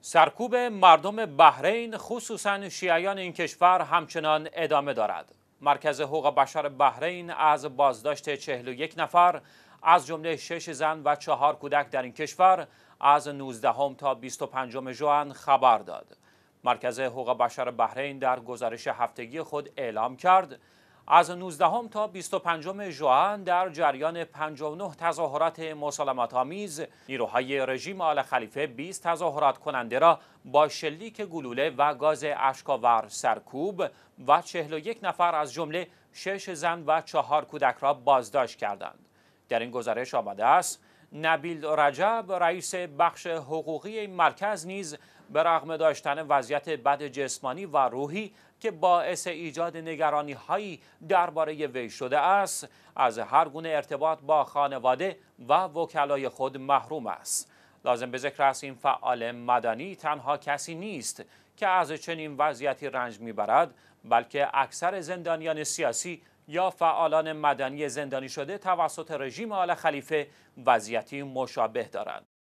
سرکوب مردم بحرین خصوصا شیعیان این کشور همچنان ادامه دارد مرکز حقوق بشر بحرین از بازداشت 41 نفر از جمله 6 زن و 4 کودک در این کشور از 19 هم تا 25 ژوئن خبر داد مرکز حقوق بشر بحرین در گزارش هفتگی خود اعلام کرد از 19 تا 25 جوان در جریان 59 تظاهرات مسالمت آمیز نیروهای رژیم آل خلیفه 20 تظاهرات کننده را با شلیک گلوله و گاز اشکاور سرکوب و 41 نفر از جمله 6 زن و 4 کودک را بازداشت کردند در این گزارش آمده است نبیل رجب رئیس بخش حقوقی این مرکز نیز به رغم داشتن وضعیت بد جسمانی و روحی که باعث ایجاد نگرانی هایی درباره وی شده است از هر گونه ارتباط با خانواده و وکلای خود محروم است لازم به ذکر است این فعال مدنی تنها کسی نیست که از چنین وضعیتی رنج میبرد بلکه اکثر زندانیان سیاسی یا فعالان مدنی زندانی شده توسط رژیم آل خلیفه وضعیتی مشابه دارند.